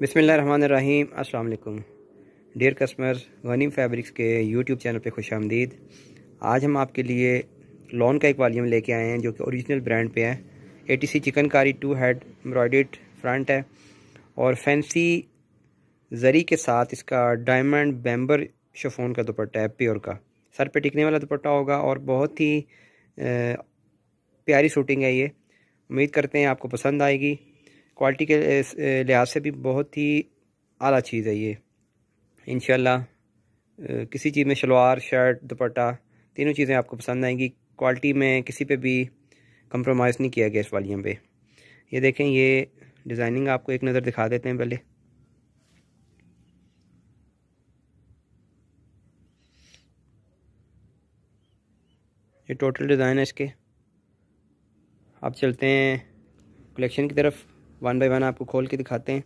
बिसमीम् अल्लाम dear customer वनीम fabrics के यूट्यूब चैनल पे खुश आमदीद आज हम आपके लिए लॉन का एक वालीम लेके आए हैं जो कि ओरिजिनल ब्रांड पे है A T C chikankari two head embroidered front है और फैंसी जरी के साथ इसका डायमंड बैम्बर शफोन का दुपट्टा है प्योर का सर पे टिकने वाला दुपट्टा होगा और बहुत ही प्यारी शूटिंग है ये उम्मीद करते हैं आपको पसंद आएगी क्वालिटी के लिहाज से भी बहुत ही आला चीज़ है ये इन किसी चीज़ में शलवार शर्ट दुपट्टा तीनों चीज़ें आपको पसंद आएंगी क्वालिटी में किसी पे भी कंप्रोमाइज़ नहीं किया गया इस वालीम पे ये देखें ये डिज़ाइनिंग आपको एक नज़र दिखा देते हैं पहले ये टोटल डिज़ाइन है इसके अब चलते हैं कलेक्शन की तरफ वन बाय वन आपको खोल के दिखाते हैं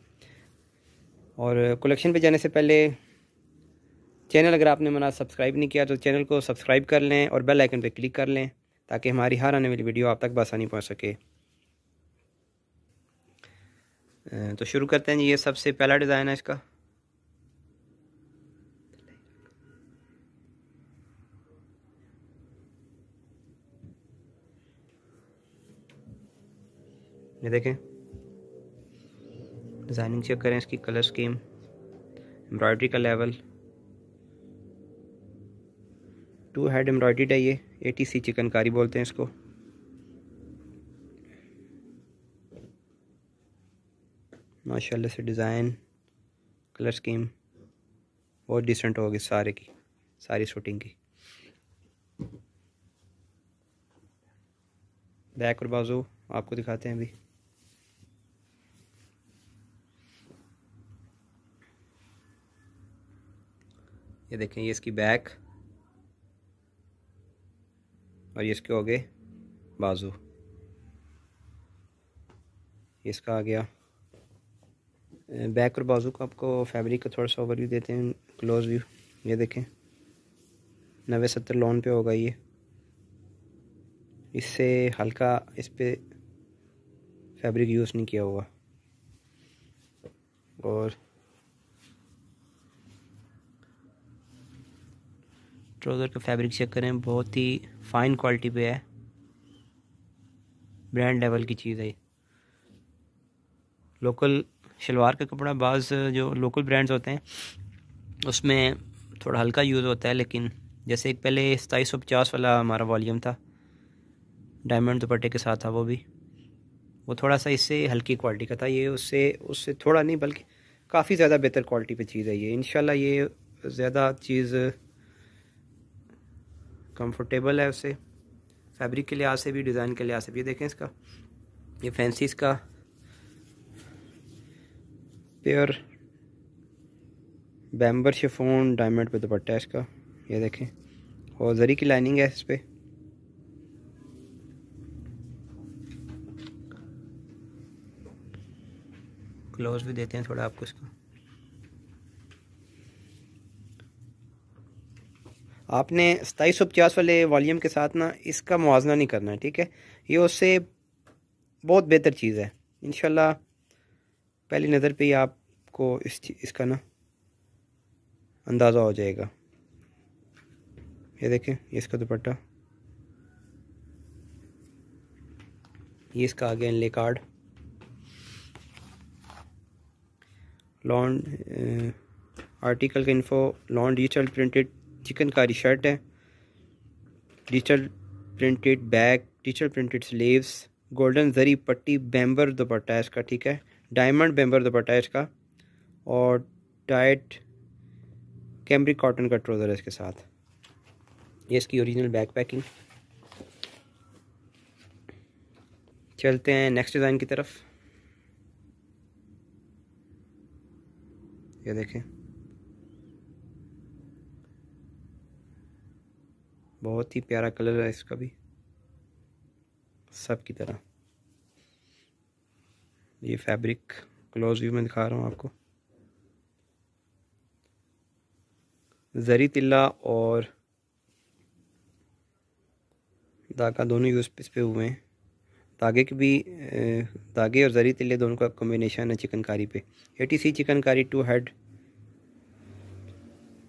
और कलेक्शन पे जाने से पहले चैनल अगर आपने मना सब्सक्राइब नहीं किया तो चैनल को सब्सक्राइब कर लें और बेल आइकन पर क्लिक कर लें ताकि हमारी हर आने वाली वीडियो आप तक बसानी पहुँच सके तो शुरू करते हैं ये सबसे पहला डिज़ाइन है इसका ये देखें डिज़ाइनिंग चेक करें इसकी कलर स्कीम एम्ब्रॉयडरी का लेवल टू हेड एम्ब्रॉयड्रीड है ये सी चिकनकारी बोलते हैं इसको माशाल्लाह से डिज़ाइन कलर स्कीम बहुत डिसेंट होगी सारे की सारी शूटिंग की बैक और बाजू आपको दिखाते हैं अभी ये देखें ये इसकी बैक और ये इसके हो गए बाजू इसका आ गया बैक और बाजू को आपको फैब्रिक का थोड़ा सा ओवरव्यू देते हैं क्लोज व्यू ये देखें नवे सत्तर लोन पे होगा ये इससे हल्का इस पर फैब्रिक यूज़ नहीं किया हुआ और ट्राउज़र का फैब्रिक चेक करें बहुत ही फ़ाइन क्वालिटी पे है ब्रांड लेवल की चीज़ है लोकल शलवार का कपड़ा बाज़ जो लोकल ब्रांड्स होते हैं उसमें थोड़ा हल्का यूज़ होता है लेकिन जैसे एक पहले सताईस सौ पचास वाला हमारा वॉलीम था डायमंड दुपट्टे के साथ था वो भी वो थोड़ा सा इससे हल्की क्वालिटी का था ये उससे उससे थोड़ा नहीं बल्कि काफ़ी ज़्यादा बेहतर क्वालिटी पे चीज़ है ये इन ये ज़्यादा चीज़ कंफर्टेबल है उससे फैब्रिक के लिहाज से भी डिज़ाइन के लिहाज से भी ये देखें इसका ये फैंसी इसका प्योर बैम्बर शिफोन डायमंड पे दुपट्टा है इसका ये देखें और जरी की लाइनिंग है इस पर क्लोज भी देते हैं थोड़ा आपको इसका आपने सताईस सौ पचास वाले वॉलीम के साथ ना इसका मुआजना नहीं करना है ठीक है ये उससे बहुत बेहतर चीज़ है इन पहली नज़र पे ही आपको इस इसका ना अंदाज़ा हो जाएगा ये देखें ये इसका दुपट्टा ये इसका आगे inlay inlay card lawn article का info lawn digital printed chikankari shirt है digital printed back digital printed sleeves golden zari पट्टी बैम्बर दुपट्टा है इसका ठीक है डायमंड बैम्बर दुपट्टा है इसका और टाइट कैमरी कॉटन का ट्रोज़र है इसके साथ ये इसकी ओरिजिनल बैग पैकिंग चलते हैं नेक्स्ट डिज़ाइन की तरफ ये देखें बहुत ही प्यारा कलर है इसका भी सब की तरह ये फैब्रिक क्लोज व्यू में दिखा रहा हूँ आपको जरी तिल्ला और धागा दोनों यूज़ इस पे हुए हैं धागे के भी धागे और जरी तिल्ले दोनों का कॉम्बिनेशन है चिकनकारी पे एटीसी चिकनकारी टू हेड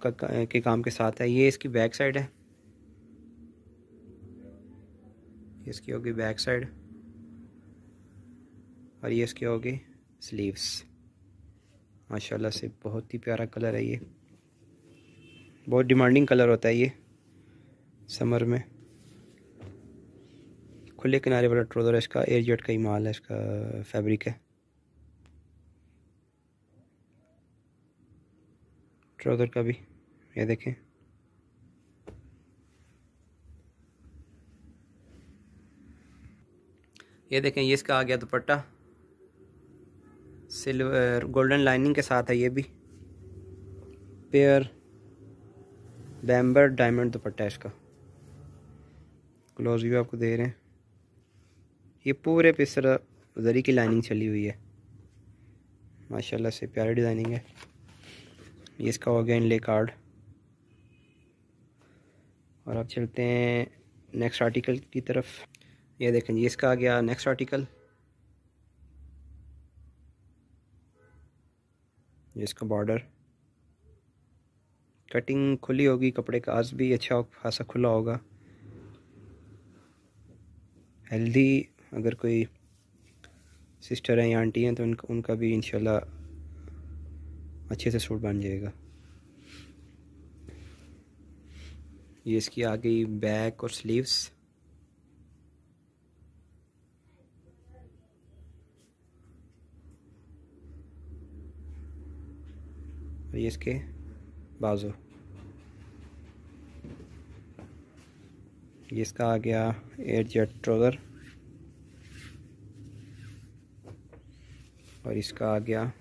का के काम के साथ है ये इसकी बैक साइड है इसकी होगी बैक साइड और ये इसकी होगी स्लीव्स माशाल्लाह से बहुत ही प्यारा कलर है ये बहुत डिमांडिंग कलर होता है ये समर में खुले किनारे वाला ट्रोज़र है इसका एयर जेट का ही माल है इसका फैब्रिक है ट्रोज़र का भी ये देखें ये देखें ये इसका आ गया दुपट्टा सिल्वर गोल्डन लाइनिंग के साथ है ये भी पेयर बैम्बर डायमंड दुपट्टा है इसका क्लोज व्यू आपको दे रहे हैं ये पूरे पे जरी की लाइनिंग चली हुई है माशाल्लाह से प्यारी डिज़ाइनिंग है ये इसका हो गया इनले कार्ड और अब चलते हैं नेक्स्ट आर्टिकल की तरफ ये देखें जी इसका आ गया नेक्स्ट आर्टिकल इसका बॉर्डर कटिंग खुली होगी कपड़े का आज भी अच्छा खासा खुला होगा हेल्दी अगर कोई सिस्टर हैं या आंटी हैं तो उनका उनका भी इनशाला अच्छे से सूट बन जाएगा ये इसकी आ गई बैक और स्लीव्स और ये इसके बाजू ये इसका आ गया एयर जेट ट्रोज़र और इसका आ गया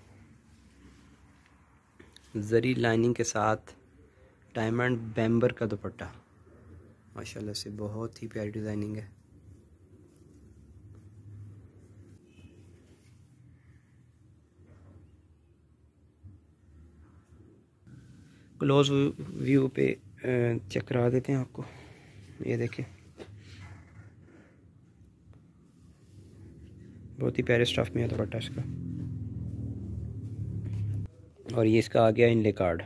ज़री लाइनिंग के साथ डायमंड बैम्बर का दुपट्टा माशाल्लाह से बहुत ही प्यारी डिज़ाइनिंग है क्लोज व्यू पे चेक करा देते हैं आपको ये देखें बहुत ही प्यारे स्टफ़ में है दुपट्टा इसका और ये इसका आ गया इनले कार्ड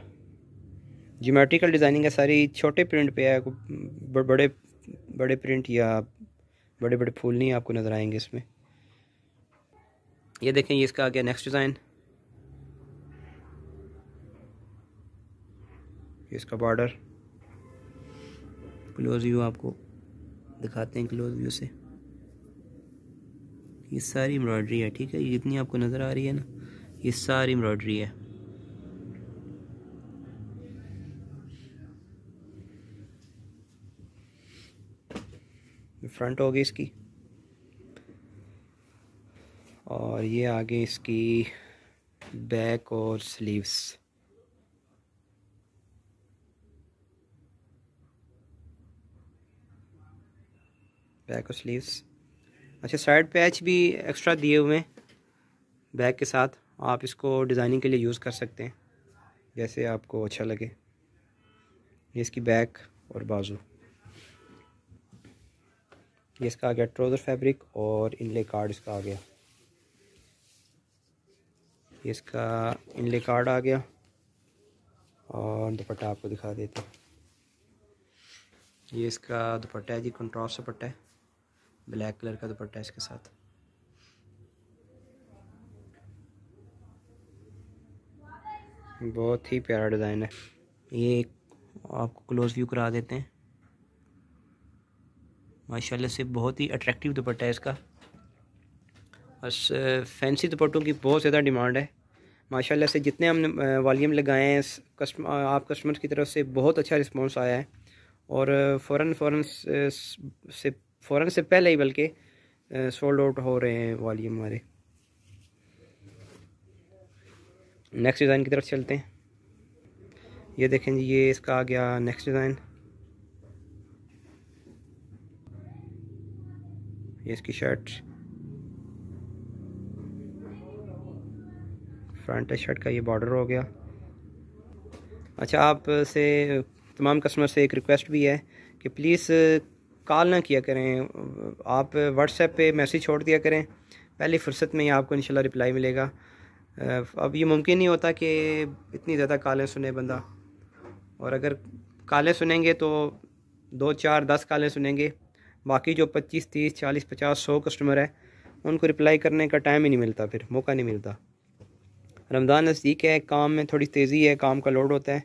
जोमेट्रिकल डिज़ाइनिंग है सारी छोटे प्रिंट पे है बड़े बड़े प्रिंट या बड़े बड़े फूल नहीं आपको नज़र आएंगे इसमें ये देखें ये इसका आ गया नेक्स्ट डिज़ाइन इसका बॉर्डर क्लोज व्यू आपको दिखाते हैं क्लोज व्यू से ये सारी एम्ब्रॉयडरी है ठीक है ये जितनी आपको नज़र आ रही है ना ये सारी एम्ब्रॉयडरी है फ्रंट हो गई इसकी और ये आगे इसकी बैक और स्लीव्स बैक और स्लीव्स अच्छा साइड पैच भी एक्स्ट्रा दिए हुए हैं बैग के साथ आप इसको डिज़ाइनिंग के लिए यूज़ कर सकते हैं जैसे आपको अच्छा लगे ये इसकी बैक और बाजू ये इसका आ गया ट्राउज़र फैब्रिक और इनले कार्ड इसका आ गया ये इसका इनले कार्ड आ गया और दुपट्टा आपको दिखा देते ये इसका दुपट्टा है जी कंट्रास्ट दुपट्टा है ब्लैक कलर का दुपट्टा इसके साथ बहुत ही प्यारा डिज़ाइन है ये आपको क्लोज व्यू करा देते हैं माशाल्लाह से बहुत ही अट्रैक्टिव दुपट्टा है इसका बस फैंसी दुपट्टों की बहुत ज़्यादा डिमांड है माशाल्लाह से जितने हमने वॉल्यूम लगाए हैं कस्टम आप कस्टमर्स की तरफ से बहुत अच्छा रिस्पांस आया है और फ़ौर फ़ौर से फ़ौर से पहले ही बल्कि सोल्ड आउट हो रहे हैं वॉल्यूम हमारे नेक्स्ट डिज़ाइन की तरफ चलते हैं ये देखें जी ये इसका आ गया नेक्स्ट डिज़ाइन ये इसकी शर्ट फ्रंट शर्ट का ये बॉर्डर हो गया अच्छा आप से तमाम कस्टमर से एक रिक्वेस्ट भी है कि प्लीज़ कॉल ना किया करें आप व्हाट्सएप पे मैसेज छोड़ दिया करें पहली फुर्सत में ही आपको इंशाल्लाह रिप्लाई मिलेगा अब ये मुमकिन नहीं होता कि इतनी ज़्यादा कॉलें सुने बंदा और अगर कॉलें सुनेंगे तो दो चार दस कॉलें सुनेंगे बाकी जो पच्चीस तीस चालीस पचास सौ कस्टमर हैं उनको रिप्लाई करने का टाइम ही नहीं मिलता फिर मौका नहीं मिलता रमज़ान नज़दीक है काम में थोड़ी तेज़ी है काम का लोड होता है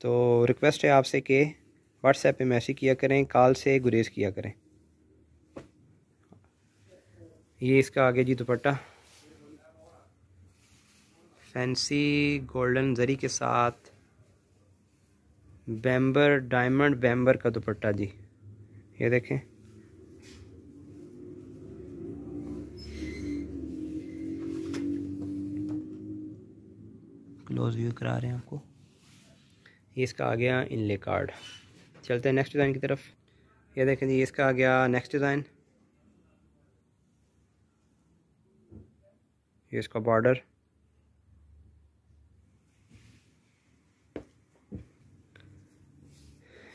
तो रिक्वेस्ट है आपसे कि व्हाट्सएप पे मैसेज किया करें कॉल से गुरेज किया करें ये इसका आगे जी दुपट्टा फैंसी गोल्डन जरी के साथ बैम्बर डायमंड बैम्बर का दुपट्टा जी ये देखें क्लोज व्यू करा रहे हैं आपको ये इसका आ गया इनले कार्ड चलते हैं नेक्स्ट डिज़ाइन की तरफ ये देखें जी इसका आ गया नेक्स्ट डिज़ाइन ये इसका बॉर्डर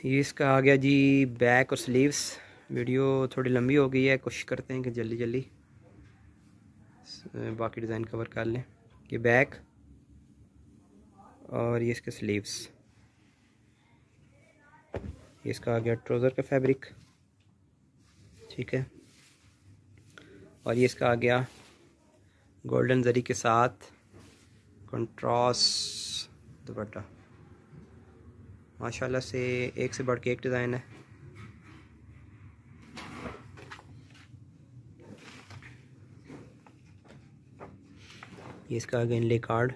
ये इसका आ गया जी बैक और स्लीव्स वीडियो थोड़ी लंबी हो गई है कोशिश करते हैं कि जल्दी जल्दी बाकी डिज़ाइन कवर कर लें ये बैक और ये इसके स्लीव्स इसका आ गया ट्रोज़र का फैब्रिक ठीक है और ये इसका आ गया गोल्डन जरी के साथ कंट्रास दुपट्टा माशाल्लाह से एक से बढ़ के एक डिज़ाइन है ये इसका अगेन ले कार्ड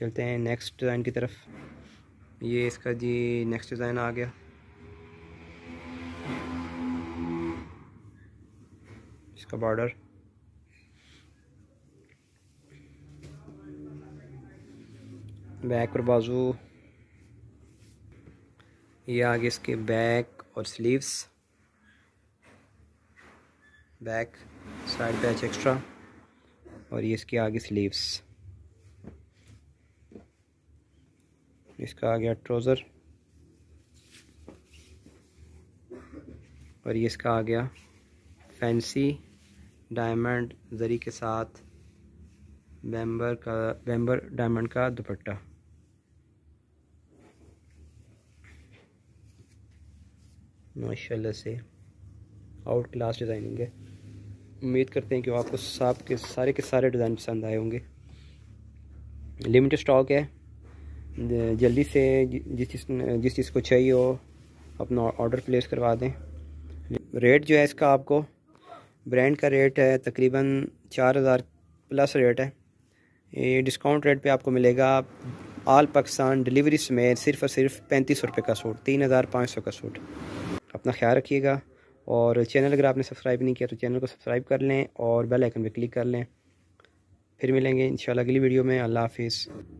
चलते हैं नेक्स्ट डिज़ाइन की तरफ ये इसका जी नेक्स्ट डिज़ाइन आ गया इसका बॉर्डर बैक और बाजू ये आगे इसके बैक और sleeves back side patch extra और ये इसके आगे स्लीव्स इसका आ गया ट्रोज़र और ये इसका आ गया फैंसी डायमंड ज़री के साथ बैम्बर का बैम्बर डायमंड का दुपट्टा माशाल्लाह से आउट क्लास डिज़ाइनिंग है उम्मीद करते हैं कि आपको साफ के सारे के सारे डिज़ाइन पसंद आए होंगे लिमिटेड स्टॉक है जल्दी से जिस चीज़ जिस चीज़ को चाहिए हो अपना ऑर्डर प्लेस करवा दें रेट जो है इसका आपको ब्रांड का रेट है तकरीबन चार हज़ार प्लस रेट है ये डिस्काउंट रेट पे आपको मिलेगा आल पाकिस्तान डिलीवरी समेत सिर्फ और सिर्फ पैंतीस सौ रुपये का सूट तीन हज़ार पाँच सौ का सूट अपना ख्याल रखिएगा और चैनल अगर आपने सब्सक्राइब नहीं किया तो चैनल को सब्सक्राइब कर लें और बेल आइकन पर क्लिक कर लें फिर मिलेंगे इंशाल्लाह अगली वीडियो में अल्लाह हाफिज़